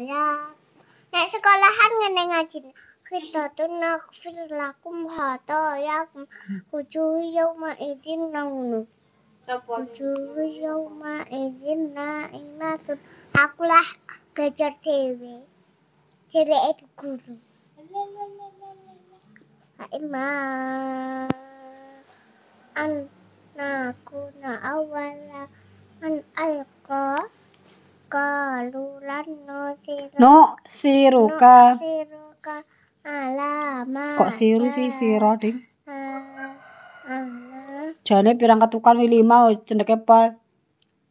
ya, Nek sekolah ngene ngaji. Kita tuh nak lakum mahato ya kuju yauma idin naunu. ya ma izin na aku Akulah belajar TV, Jadi ibu guru. Ima an na awala an alqa lulan No siruka. Siruka siruka alama. Kok siru sih siro ding? Ah, ah. Jane pirang ketukan wi lima cendeke pol.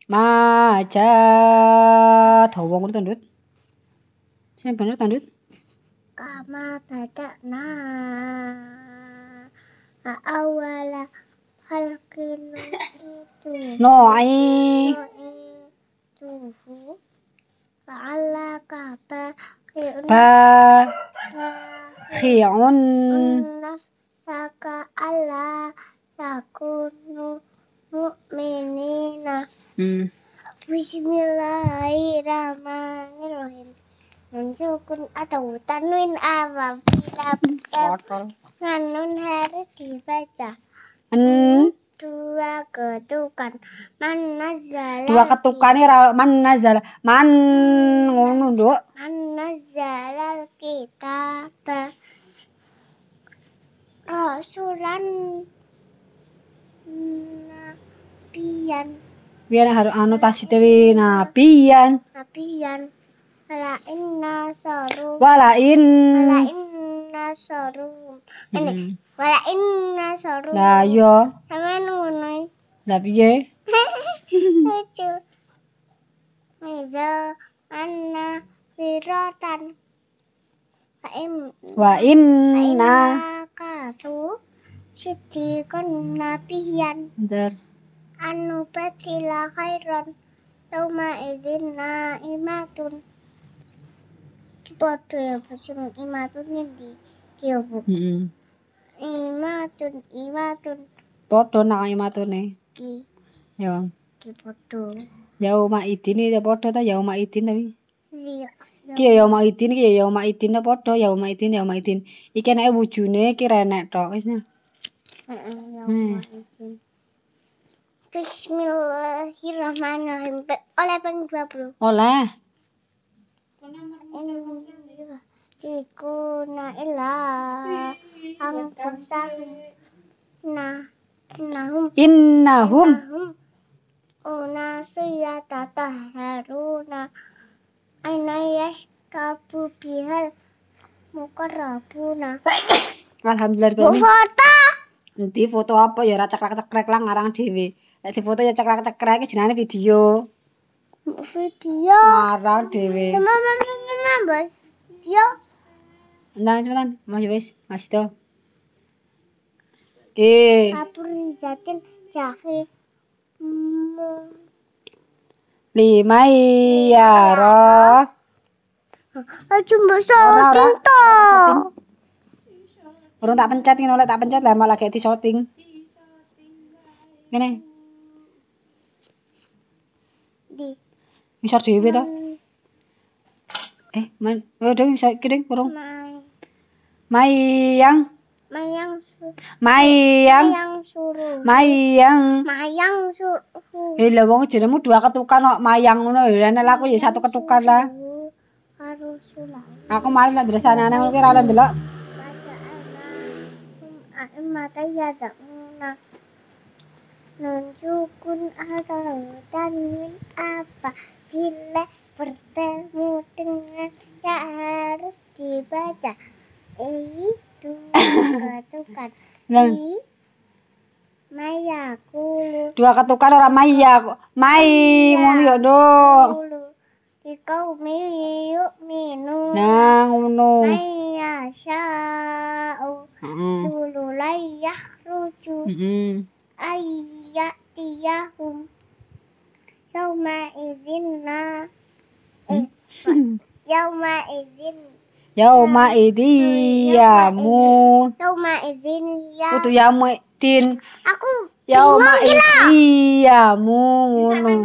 Maja dawa ngono tandut. Sing bener tandut. Kama baca na. Awala halkin itu. No ai. No, لعلك باخع نفسك ألا تكونوا مؤمنين بسم الله الرحمن الرحيم Menunjukkan atau tanwin awal bila Kan nun harus dibaca. An dua ketukan mana zala dua ketukan nih mana zala man ngono mana man kita rasulan nabian biar harus anotasi tewi nabian nabian wala inna saru wala in wala seru, Ini hmm. ini seru. Nah, iya. Sama ngono. Nah, piye? Lucu. Mila anna siratan. Wa inna siti kon napian, der, Anu patila khairon. Tauma idin na imatun. Kipotu ya, imatun di. Iya, Bu. Heeh. Imatun, imatun. Podho nang imatune. Ki. Yo. Ki podho. Ya Uma Idin iki podho ta ya Uma Idin tapi. Iya. Ki ya Uma Idin ki ya Uma Idin ta podho ya Uma Idin ya Uma Idin. Iki enake wujune ki renek tok wis nya. Heeh, ya Uma hmm. Idin. Bismillahirrahmanirrahim. Oleh ping 20. Oleh. yastikuna illa anfusahum suya tata innahum unasu yatatahharuna aina yashrabu bihal mukarrabuna alhamdulillah foto nanti foto apa ya ra cekrek-cekrek lah ngarang dhewe Nanti foto ya cekrek-cekrek jenenge video video ngarang dhewe mama mama bos yo Nah cuman masih wis, masih tuh. Oke. Kapur dijatin jahe. Mm. Lima iya roh. mau shooting to. Urung tak pencet ngono tak pencet lah malah kayak di shooting. Ngene. Di. Ngisor dhewe to? Eh, main, udah oh, ngisor bisa kirim burung. Mayang. Mayang suruh. Mayang. Mayang suruh. Mayang. Mayang suruh. Eh lah wong dua ketukan kok mayang ngono ya. Nek aku ya satu ketukan lah. Karo Aku malah nek aneh ngono ki ora ndelok. Mata ya tak nunjukun atau min apa bila bertemu dengan ya harus dibaca itu ketukan. Nah. Maya kulu. Dua ketukan orang Maya. Mai ngono yo, Dok. Iko miyu minu. Nah, ngono. Maya sya'u. Dulu layah ruju. Ayya tiyahum. Yauma izinna. Eh, Yauma izin. Yauma idin yamun. Yauma idin ya. Itu ya yauma idin. Aku yauma idin yamun.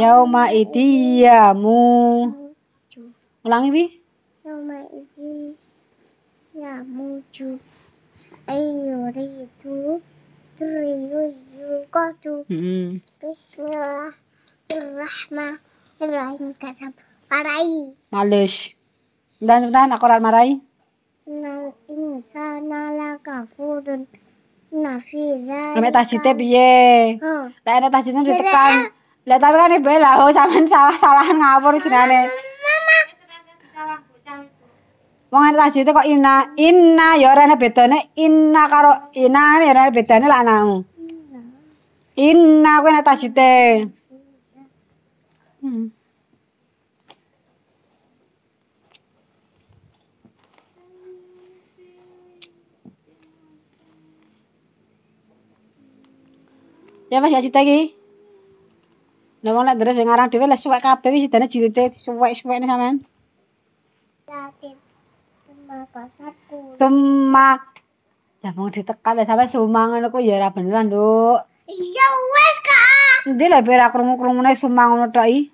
Yauma idin Ulangi bi. Yauma idin ju. Iya, Ayo itu triyu yukotu. Bismillahirrahmanirrahim. Kasab marai Malish. Dan dan aku ral maray. Na insana la kafurun na fi dhalika. Ame tasjidnya piye? Heeh. Lah ana tasjidnya mesti tekan. Lah tapi kan ibu lah oh sampean salah-salahan ngawur jenenge. Mama. Wong ana tasjidnya kok ina ina ya ora ana bedane ina karo ina ya ora ana bedane lah anakmu. ina kuwi ana tasjidnya. Ya Mas gak cita iki. Lah wong lek deres ngarang dhewe lek suwek kabeh wis dene jilite suwek-suwek ne sampean. Suma pasarku. Suma. Ya mau ditekan ya sampai suma ngono ku ya ora beneran, Nduk. Iya wes, Kak. Ndi lek ora krungu-krungune suma ngono tok iki.